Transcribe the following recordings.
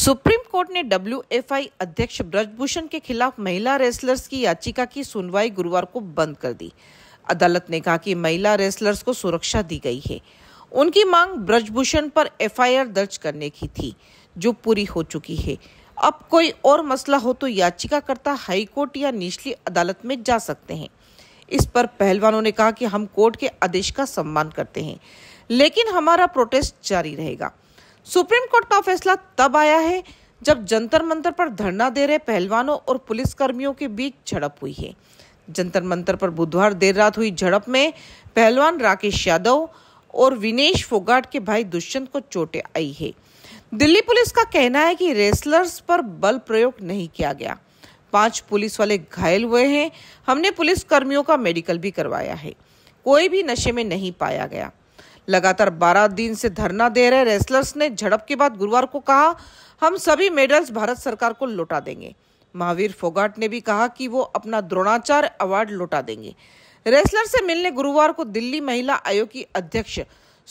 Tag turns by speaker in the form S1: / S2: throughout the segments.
S1: supreme court ने W अध्यक्ष ब्रजभूषण के खिलाफ महिला रेसलर्स की याचिका की सुनवाई गुरुवार को बंद कर दी अदालत ने कहा कि महिला रेसलर्स को सुरक्षा दी गई है उनकी मांग ब्रजभूषण पर एफआईआर दर्ज करने की थी जो पूरी हो चुकी है अब कोई और मसला हो तो याचिकाकर्ता हाईकोर्ट या निचली अदालत में जा सकते हैं इस पर पहलवानों ने कहा कि हम कोर्ट के आदेश का सम्मान करते हैं लेकिन हमारा प्रोटेस्ट जारी रहेगा सुप्रीम कोर्ट का फैसला तब आया है जब जंतर मंतर पर धरना दे रहे पहलवानों और पुलिसकर्मियों के बीच झड़प हुई है जंतर मंतर पर बुधवार देर रात हुई झड़प में पहलवान राकेश यादव और विनेश फोगाट के भाई दुष्यंत को चोटें आई है दिल्ली पुलिस का कहना है कि रेसलर्स पर बल प्रयोग नहीं किया गया पांच पुलिस वाले घायल हुए हैं हमने पुलिस कर्मियों का मेडिकल भी करवाया है कोई भी नशे में नहीं पाया गया लगातार बारह दिन से धरना दे रहे रेसलर्स ने झड़प के बाद गुरुवार को कहा हम सभी मेडल्स भारत सरकार को लौटा देंगे महावीर फोगाट ने भी कहा कि वो अपना द्रोणाचार्य अवार्ड लौटा देंगे रेसलर से मिलने गुरुवार को दिल्ली महिला आयोग की अध्यक्ष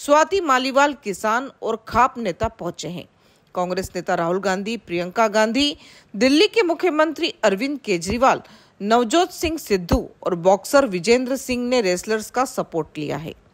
S1: स्वाति मालीवाल किसान और खाप नेता पहुंचे हैं कांग्रेस नेता राहुल गांधी प्रियंका गांधी दिल्ली के मुख्यमंत्री अरविंद केजरीवाल नवजोत सिंह सिद्धू और बॉक्सर विजेंद्र सिंह ने रेसलर्स का सपोर्ट लिया है